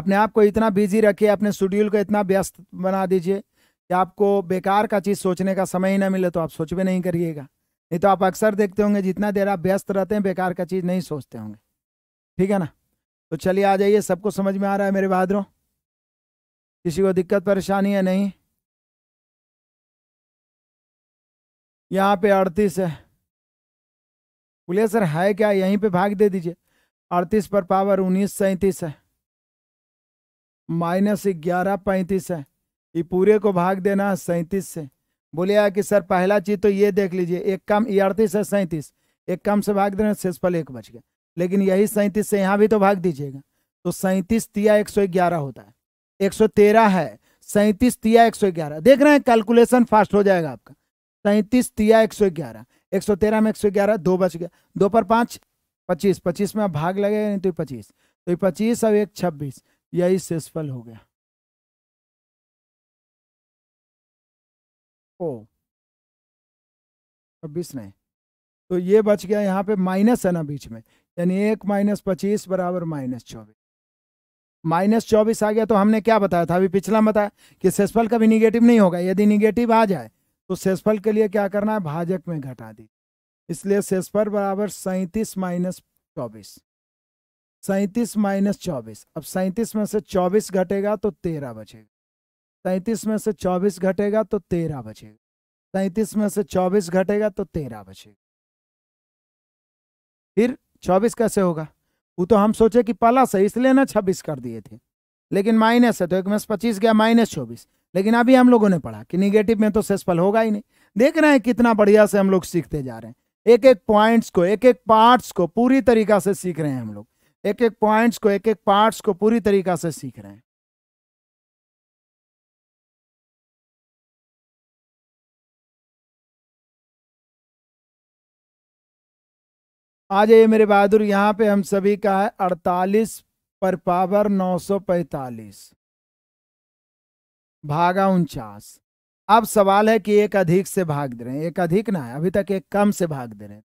S1: अपने आप को इतना बिजी रखिए अपने शेड्यूल को इतना व्यस्त बना दीजिए कि आपको बेकार का चीज़ सोचने का समय ही ना मिले तो आप सोच भी नहीं करिएगा नहीं तो आप अक्सर देखते होंगे जितना देर आप व्यस्त रहते हैं बेकार का चीज़ नहीं सोचते होंगे ठीक है ना तो चलिए आ जाइए सबको समझ में आ रहा है मेरे बहादुरों किसी को दिक्कत
S2: परेशानी है नहीं यहाँ पे
S1: अड़तीस है बोलिए सर है क्या यहीं पे भाग दे दीजिए अड़तीस पर पावर उन्नीस सैंतीस है माइनस ग्यारह पैंतीस है ये पूरे को भाग देना है सैंतीस से बोलिएगा कि सर पहला चीज तो ये देख लीजिए एक कम ये अड़तीस है सैंतीस एक कम से भाग देना पल एक बच गया लेकिन यही सैंतीस से यहाँ भी तो भाग दीजिएगा तो सैंतीस तिया एक सौ ग्यारह होता है 113 है सैंतीस तिया 111 देख रहे हैं कैलकुलेशन फास्ट हो जाएगा आपका सैंतीस तिया 111 113 में 111 दो बच गया दो पर पाँच पच्चीस पच्चीस में भाग लगेगा नहीं तो पच्चीस तो पच्चीस और एक छब्बीस यही सेसफल हो गया ओ छब्बीस नहीं तो ये बच गया यहाँ पे माइनस है ना बीच में यानी एक माइनस पच्चीस बराबर माइनस चौबीस माइनस चौबीस आ गया तो हमने क्या बताया था अभी पिछला बताया कि सेसफल कभी निगेटिव नहीं होगा यदि निगेटिव आ जाए तो सेसफल के लिए क्या करना है भाजक में घटा दी इसलिए सेसफल बराबर सैंतीस माइनस चौबीस सैंतीस माइनस चौबीस अब सैंतीस में से चौबीस घटेगा तो तेरह बचेगा सैंतीस में से चौबीस घटेगा तो तेरह बचेगा सैंतीस में से चौबीस घटेगा तो तेरह बचेगा फिर चौबीस कैसे होगा वो तो हम सोचे कि प्लस है इसलिए ना छब्बीस कर दिए थे लेकिन माइनस है तो एक में पच्चीस गया माइनस चौबीस लेकिन अभी हम लोगों ने पढ़ा कि निगेटिव में तो सेसफल होगा ही नहीं देख रहे हैं कितना बढ़िया से हम लोग सीखते जा रहे हैं एक एक पॉइंट्स को एक एक पार्ट्स को पूरी तरीका से सीख रहे हैं हम लोग एक एक पॉइंट्स को एक एक पार्ट्स को पूरी तरीका से सीख रहे हैं
S2: आ जाइए मेरे बहादुर यहाँ पे हम सभी का है
S1: अड़तालीस पर पावर नौ सौ पैतालीस भागा उनचास अब सवाल है कि एक अधिक से भाग दे रहे हैं एक अधिक ना है अभी तक एक कम से भाग दे रहे हैं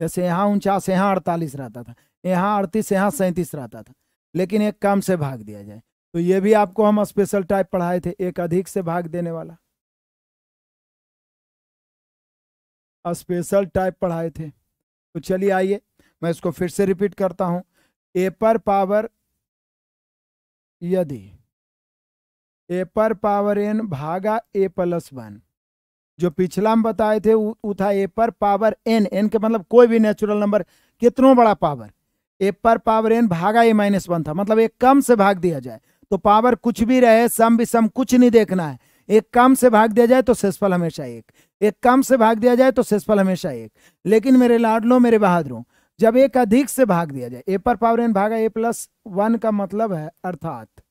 S1: जैसे यहाँ उनचास यहाँ अड़तालीस रहता था यहाँ अड़तीस यहाँ सैंतीस रहता था लेकिन एक कम से भाग दिया जाए तो ये भी आपको हम स्पेशल टाइप पढ़ाए थे एक अधिक से भाग देने वाला स्पेशल टाइप पढ़ाए थे तो चलिए आइए मैं इसको फिर से रिपीट करता हूं ए पर पावर यदि ए पर पावर एन भागा ए प्लस वन जो पिछला हम बताए थे वो था ए पर पावर एन एन के मतलब कोई भी नेचुरल नंबर कितनों बड़ा पावर ए पर पावर एन भागा ए माइनस वन था मतलब एक कम से भाग दिया जाए तो पावर कुछ भी रहे सम भी सम कुछ नहीं देखना है एक कम से भाग दिया जाए तो सेसफल हमेशा एक एक कम से भाग दिया जाए तो सेसफल हमेशा एक लेकिन मेरे लाडलों मेरे बहादुरों जब एक अधिक से भाग दिया जाए ए पर पावर एन भागा ए प्लस वन का मतलब है अर्थात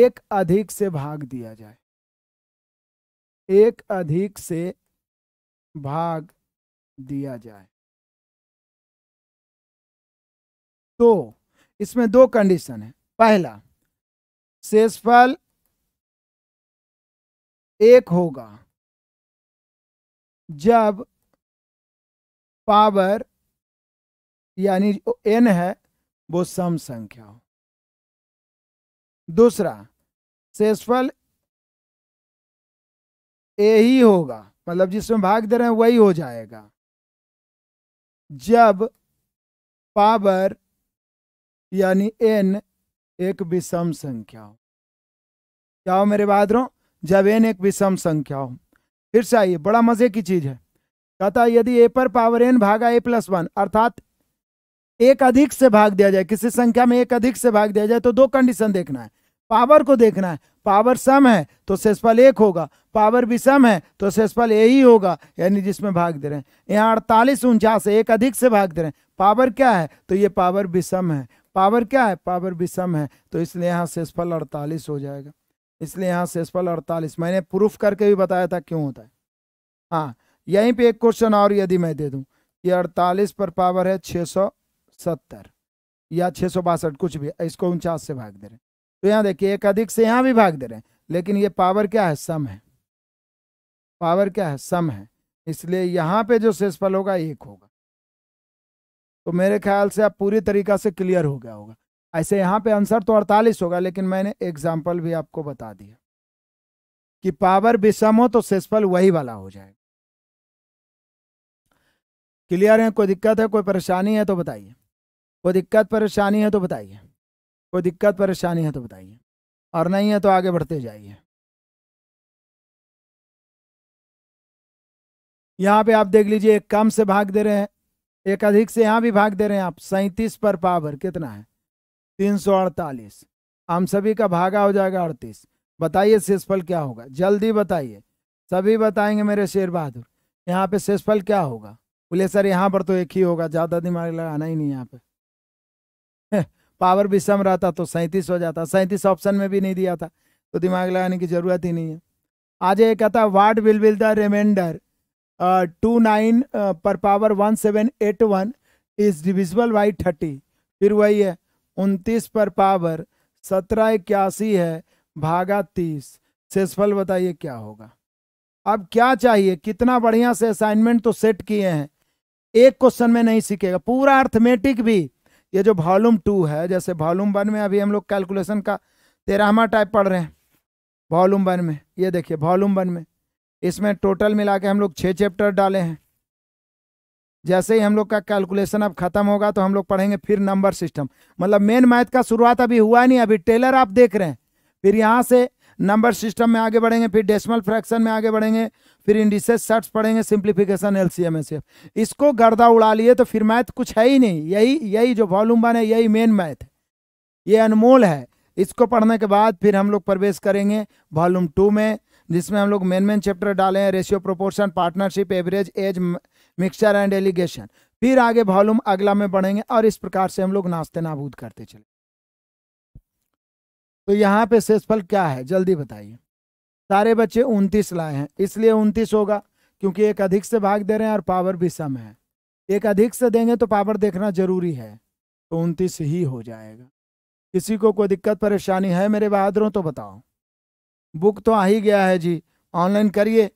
S1: एक अधिक से भाग दिया जाए एक अधिक से भाग
S2: दिया जाए तो इसमें दो कंडीशन है पहला शेषफल एक होगा जब पावर यानी जो एन है वो सम संख्या हो दूसरा शेषफल ए ही होगा मतलब जिसमें भाग दे रहे हैं वही हो जाएगा जब पावर
S1: यानी एन एक विषम संख्या हो क्या हो मेरे बहादुरों जब एन एक विषम संख्या हो फिर से आइए बड़ा मजे की चीज है कहता यदि ए पर पावर एन भागा ए प्लस वन अर्थात एक अधिक से भाग दिया जाए किसी संख्या में एक अधिक से भाग दिया जाए तो दो कंडीशन देखना है पावर को देखना है पावर सम है तो शेषफल एक होगा पावर भी सम है तो शेषफल यही होगा यानी जिसमें भाग दे रहे हैं यहाँ अड़तालीस उनचास एक अधिक से भाग दे रहे हैं पावर क्या है तो ये पावर भी सम है पावर क्या है पावर भी सम है तो इसलिए यहाँ शेषफल अड़तालीस हो जाएगा इसलिए यहाँ शेषफल अड़तालीस मैंने प्रूफ करके भी बताया था क्यों होता है हाँ यहीं पर एक क्वेश्चन और यदि मैं दे दूँ ये अड़तालीस पर पावर है छः सौ सत्तर या छः सौ बासठ कुछ भी इसको उनचास से भाग दे रहे हैं तो यहाँ देखिए एक अधिक से यहाँ भी भाग दे रहे हैं लेकिन ये पावर क्या है सम है पावर क्या है सम है इसलिए यहाँ पे जो शेषफल होगा एक होगा तो मेरे ख्याल से आप पूरी तरीका से क्लियर हो गया होगा ऐसे यहाँ पे आंसर तो अड़तालीस होगा लेकिन मैंने एग्जाम्पल भी आपको बता दिया कि पावर भी सम हो तो शेषफल वही वाला हो जाएगा क्लियर है कोई दिक्कत है कोई परेशानी है तो बताइए कोई दिक्कत परेशानी है तो बताइए कोई दिक्कत परेशानी है तो बताइए और नहीं है तो आगे बढ़ते जाइए
S2: यहाँ पे आप देख लीजिए एक
S1: कम से भाग दे रहे हैं एक अधिक से यहाँ भी भाग दे रहे हैं आप सैंतीस पर पावर कितना है तीन सौ अड़तालीस हम सभी का भागा हो जाएगा अड़तीस बताइए शेषफल क्या होगा जल्दी बताइए सभी बताएंगे मेरे शेर बहादुर यहाँ पे शेषफल क्या होगा बोले सर यहाँ पर तो एक ही होगा ज़्यादा दिमाग लगाना ही नहीं यहाँ पे पावर भी सम रहता तो सैंतीस हो जाता सैंतीस ऑप्शन में भी नहीं दिया था तो दिमाग लगाने की जरूरत ही नहीं है आज ये कहता what will will the remainder two nine पर power one seven eight one is divisible by thirty फिर वही है उनतीस पर पावर सत्रह इक्यासी है भागा तीस सेसफल बताइए क्या होगा अब क्या चाहिए कितना बढ़िया से असाइनमेंट तो सेट किए हैं एक क्वेश्चन में नहीं सीखेगा पूरा अर्थमेटिक भी ये जो वॉल्यूम टू है जैसे वॉल्यूम वन में अभी हम लोग कैलकुलेशन का तेरहवा टाइप पढ़ रहे हैं वॉल्यूम वन में ये देखिए वॉल्यूम वन में इसमें टोटल मिला के हम लोग छः चैप्टर डाले हैं जैसे ही हम लोग का कैलकुलेशन अब खत्म होगा तो हम लोग पढ़ेंगे फिर नंबर सिस्टम मतलब मेन मैथ का शुरुआत अभी हुआ नहीं अभी टेलर आप देख रहे हैं फिर यहाँ से नंबर सिस्टम में आगे बढ़ेंगे फिर डेसिमल फ्रैक्शन में आगे बढ़ेंगे फिर इंडिसेस सर्ट्स पढ़ेंगे सिंप्लीफिकेशन एल सी इसको गर्दा उड़ा लिए तो फिर मैथ कुछ है ही नहीं यही यही जो वॉल्यूम वन है यही मेन मैथ है ये अनमोल है इसको पढ़ने के बाद फिर हम लोग प्रवेश करेंगे वॉल्यूम टू में जिसमें हम लोग मेन मेन चैप्टर डाले हैं ratio proportion partnership average age mixture and alligation फिर आगे वॉल्यूम अगला में बढ़ेंगे और इस प्रकार से हम लोग नाश्ते नाबूद करते चले तो यहाँ पे सेसफल क्या है जल्दी बताइए सारे बच्चे उनतीस लाए हैं इसलिए उनतीस होगा क्योंकि एक अधिक से भाग दे रहे हैं और पावर भी सम है एक अधिक से देंगे तो पावर देखना जरूरी है तो उनतीस ही हो जाएगा किसी को कोई दिक्कत परेशानी है मेरे बहादुरों तो बताओ बुक तो आ
S2: ही गया है जी ऑनलाइन करिए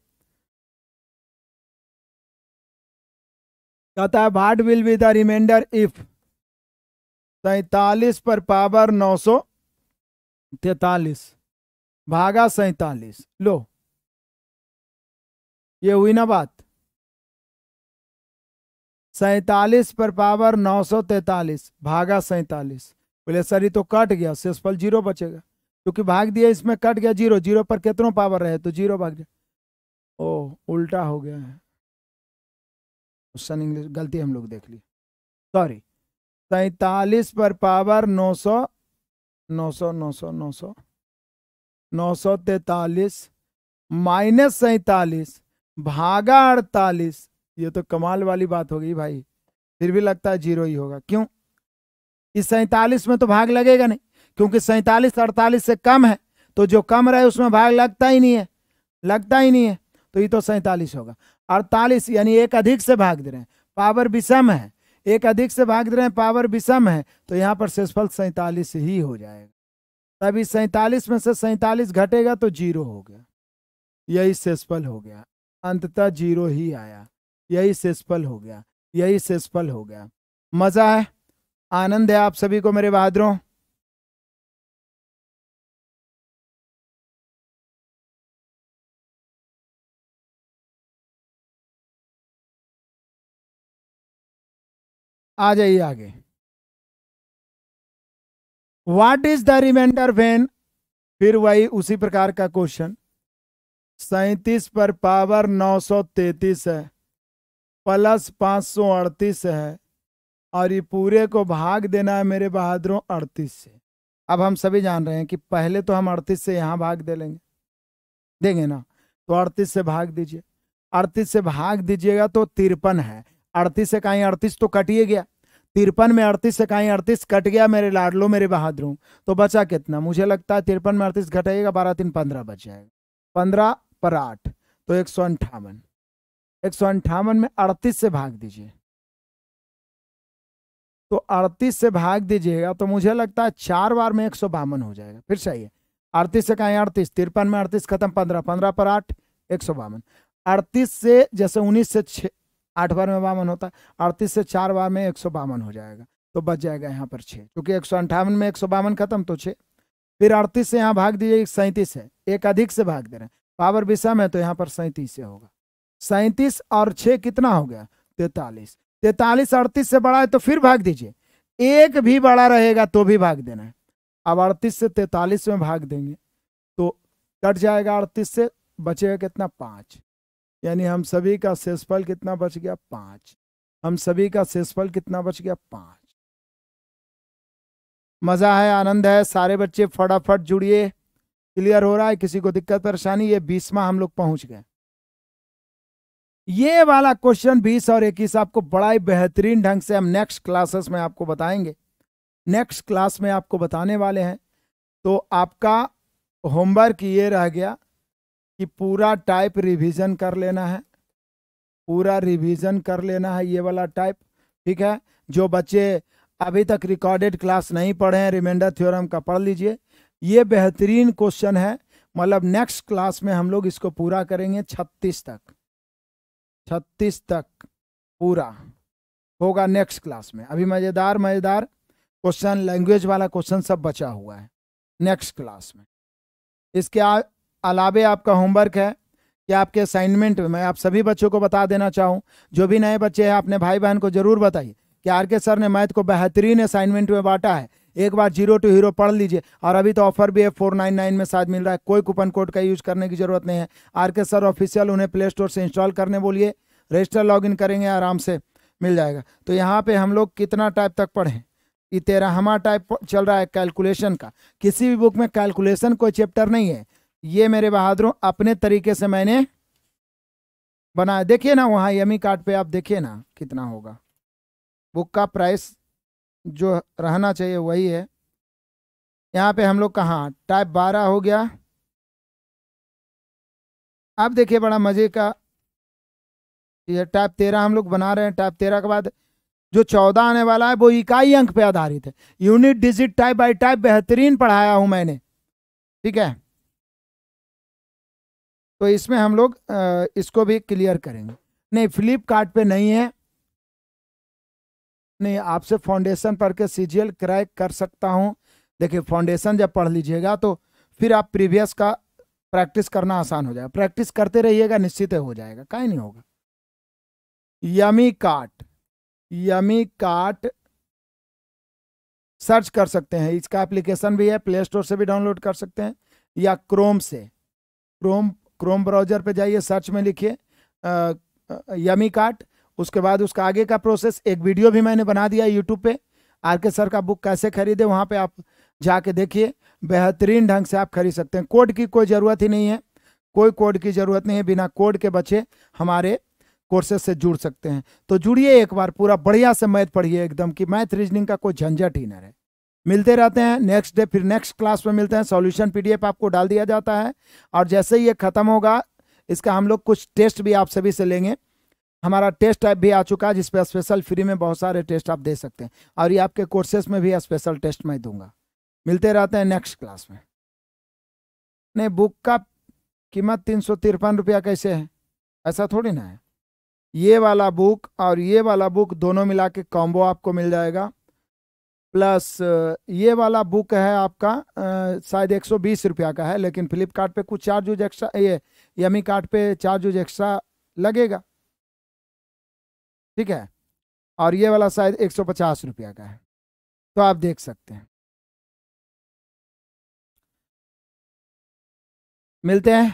S1: कहता है what will be the remainder if सैतालीस पर पावर नौ सौ तैतालीस भागा सैतालीस
S2: लो ये हुई ना बात
S1: सैतालीस पर पावर नौ सौ तैतालीस भागा सैतालीस बोले सर ये तो कट गया शेषफल जीरो बचेगा क्योंकि भाग दिया इसमें कट गया जीरो जीरो पर कितनों पावर रहे तो जीरो भाग गया ओ उल्टा हो गया है क्वेश्चन इंग्लिश गलती हम लोग देख ली सॉरी सैतालीस पर पावर नौ सौ नौ सौ नौ सौ नौ सौ नौ सौ तैतालीस माइनस सैतालीस भागा अड़तालीस ये तो कमाल वाली बात हो गई भाई फिर भी लगता है जीरो ही होगा क्यों इस सैतालीस में तो भाग लगेगा नहीं क्योंकि सैतालीस अड़तालीस से कम है तो जो कम रहे उसमें भाग लगता ही नहीं है लगता ही नहीं है तो ये तो सैतालीस होगा अड़तालीस यानी एक अधिक से भाग दे रहे हैं पावर विषम है एक अधिक से भाग दे रहे हैं पावर विषम है तो यहाँ पर शेषफल सैतालीस ही हो जाएगा तभी सैतालीस में से सैतालीस घटेगा तो जीरो हो गया यही सेसफल हो गया अंततः जीरो ही आया यही सेसफल हो गया यही सेसफल हो गया मजा है आनंद है आप सभी को मेरे
S2: बहादुरों आ जाइए आगे
S1: what is the remainder when फिर वही उसी प्रकार का क्वेश्चन सैतीस पर पावर नौ सौ तैतीस है प्लस सौ अड़तीस है और ये पूरे को भाग देना है मेरे बहादुरों अड़तीस से अब हम सभी जान रहे हैं कि पहले तो हम अड़तीस से यहाँ भाग दे लेंगे देंगे ना तो अड़तीस से भाग दीजिए अड़तीस से भाग दीजिएगा तो तिरपन है अड़तीस से कहीं अड़तीस तो कटिए गया तिरपन में अड़तीस से कहीं अड़तीस कट गया मेरे लाडलो मेरे बहादुरों तो बचा कितना मुझे लगता है तिरपन में अड़तीस घटेगा बारह तीन पंद्रह बच जाएगा पंद्रह पर आठ तो एक सौ अंठावन एक सौ अंठावन में अड़तीस से भाग दीजिए तो अड़तीस से भाग दीजिएगा तो मुझे लगता है चार बार में एक सौ बावन हो जाएगा फिर चाहिए अड़तीस से कहीं अड़तीस तिरपन में अड़तीस खत्म पंद्रह पंद्रह पर आठ एक सौ बावन अड़तीस से जैसे उन्नीस से आठ बार में बावन होता है अड़तीस से चार बार में एक हो जाएगा तो बच जाएगा यहाँ पर छः क्योंकि एक में एक खत्म तो छः फिर अड़तीस से यहाँ भाग दीजिए एक सैंतीस है एक अधिक से भाग दे रहे हैं पावर विषम है तो यहाँ पर सैंतीस से होगा सैंतीस और छः कितना हो गया तैतालीस तैतालीस अड़तीस से बड़ा है तो फिर भाग दीजिए एक भी बड़ा रहेगा तो भी भाग देना है अब अड़तीस से तैतालीस में भाग देंगे तो कट जाएगा अड़तीस से बचेगा कितना पाँच यानी हम सभी का शेषफल कितना बच गया पांच हम सभी का शेषफल कितना बच गया पांच मजा है आनंद है सारे बच्चे फटाफट जुड़िए क्लियर हो रहा है किसी को दिक्कत परेशानी ये बीसवा हम लोग पहुंच गए ये वाला क्वेश्चन बीस और इक्कीस आपको बड़ा ही बेहतरीन ढंग से हम नेक्स्ट क्लासेस में आपको बताएंगे नेक्स्ट क्लास में आपको बताने वाले हैं तो आपका होमवर्क ये रह गया कि पूरा टाइप रिवीजन कर लेना है पूरा रिवीजन कर लेना है ये वाला टाइप ठीक है जो बच्चे अभी तक रिकॉर्डेड क्लास नहीं पढ़े हैं रिमाइंडर थ्योरम का पढ़ लीजिए ये बेहतरीन क्वेश्चन है मतलब नेक्स्ट क्लास में हम लोग इसको पूरा करेंगे छत्तीस तक छत्तीस तक पूरा होगा नेक्स्ट क्लास में अभी मज़ेदार मज़ेदार क्वेश्चन लैंग्वेज वाला क्वेश्चन सब बचा हुआ है नेक्स्ट क्लास में इसके अलावे आपका होमवर्क है या आपके असाइनमेंट मैं आप सभी बच्चों को बता देना चाहूँ जो भी नए बच्चे हैं अपने भाई बहन को जरूर बताइए कि आर के सर ने मैथ को बेहतरीन असाइनमेंट में बांटा है एक बार जीरो टू हीरो पढ़ लीजिए और अभी तो ऑफर भी है फोर नाइन नाइन में शायद मिल रहा है कोई कूपन कोड का यूज करने की जरूरत नहीं है आर के सर ऑफिशियल उन्हें प्ले स्टोर से इंस्टॉल करने बोलिए रजिस्टर इन करेंगे आराम से मिल जाएगा तो यहाँ पे हम लोग कितना टाइप तक पढ़ें ये तेरहवा टाइप चल रहा है कैलकुलेशन का किसी भी बुक में कैलकुलेशन कोई चैप्टर नहीं है ये मेरे बहादुरों अपने तरीके से मैंने बनाया देखिए ना वहाँ यमी कार्ड पे आप देखिए ना कितना होगा बुक का प्राइस जो रहना चाहिए वही है यहाँ पे हम लोग कहाँ टाइप बारह हो गया आप देखिए बड़ा मज़े का ये टाइप तेरह हम लोग बना रहे हैं टाइप तेरह के बाद जो चौदह आने वाला है वो इकाई अंक पे आधारित है unit digit type by type बेहतरीन पढ़ाया हूँ मैंने ठीक है तो इसमें हम लोग इसको भी क्लियर करेंगे नहीं फ्लिपकार्ट पे नहीं है नहीं आपसे फाउंडेशन पढ़ के सी क्रैक कर सकता हूँ देखिए फाउंडेशन जब पढ़ लीजिएगा तो फिर आप प्रीवियस का प्रैक्टिस करना आसान हो जाएगा प्रैक्टिस करते रहिएगा निश्चित हो जाएगा का नहीं होगा यमी काट यमी काट सर्च कर सकते हैं इसका एप्लीकेशन भी है प्ले स्टोर से भी डाउनलोड कर सकते हैं या क्रोम से क्रोम क्रोम ब्राउजर पे जाइए सर्च में लिखिए यमी कार्ट उसके बाद उसका आगे का प्रोसेस एक वीडियो भी मैंने बना दिया यूट्यूब पे आर के सर का बुक कैसे खरीदे वहाँ पे आप जाके देखिए बेहतरीन ढंग से आप खरीद सकते हैं कोड की कोई ज़रूरत ही नहीं है कोई कोड की ज़रूरत नहीं है बिना कोड के बच्चे हमारे कोर्सेज से जुड़ सकते हैं तो जुड़िए एक बार पूरा बढ़िया से मैथ पढ़िए एकदम कि मैथ रीजनिंग का कोई झंझट ही ना रहे मिलते रहते हैं नेक्स्ट डे फिर नेक्स्ट क्लास में मिलते हैं सॉल्यूशन पीडीएफ आपको डाल दिया जाता है और जैसे ही ये ख़त्म होगा इसका हम लोग कुछ टेस्ट भी आप सभी से लेंगे हमारा टेस्ट ऐप भी आ चुका है जिसपे स्पेशल फ्री में बहुत सारे टेस्ट आप दे सकते हैं और ये आपके कोर्सेस में भी स्पेशल टेस्ट मैं दूंगा मिलते रहते हैं नेक्स्ट क्लास में नहीं बुक का कीमत तीन सौ तिरपन रुपया कैसे है ऐसा थोड़ी ना है ये वाला बुक और ये वाला बुक दोनों मिला के कॉम्बो आपको मिल जाएगा प्लस ये वाला बुक है आपका शायद एक सौ बीस रुपया का है लेकिन फ्लिपकार्ट पे कुछ चार्ज उज एक्स्ट्रा ये यमी कार्ट पे चार्ज उज एक्स्ट्रा लगेगा ठीक है और ये वाला शायद एक सौ पचास रुपया का है तो आप देख सकते हैं मिलते हैं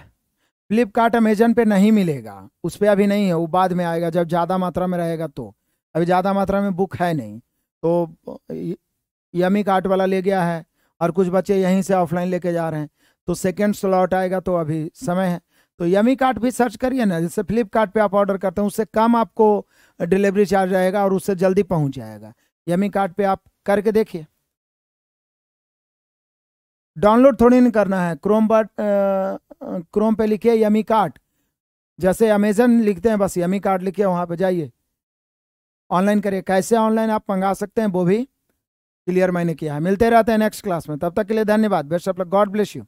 S1: फ्लिपकार्ट अमेजन पे नहीं मिलेगा उस पर अभी नहीं है वो बाद में आएगा जब ज़्यादा मात्रा में रहेगा तो अभी ज़्यादा मात्रा में बुक है नहीं तो यमी कार्ट वाला ले गया है और कुछ बच्चे यहीं से ऑफलाइन लेके जा रहे हैं तो सेकेंड स्लॉट आएगा तो अभी समय है तो यमी कार्ट भी सर्च करिए ना जैसे फ्लिपकार्ट पे आप ऑर्डर करते हैं उससे कम आपको डिलीवरी चार्ज आएगा और उससे जल्दी पहुंच जाएगा यमी कार्ट पे आप करके देखिए डाउनलोड थोड़ी नहीं करना है क्रोम बट क्रोम पे लिखिए यमी कार्ट जैसे अमेजन लिखते हैं बस यमी कार्ट लिखिए वहाँ पे जाइए ऑनलाइन करिए कैसे ऑनलाइन आप मंगा सकते हैं वो भी क्लियर मैंने किया है मिलते रहते हैं नेक्स्ट क्लास में तब तक के लिए धन्यवाद best of luck God bless you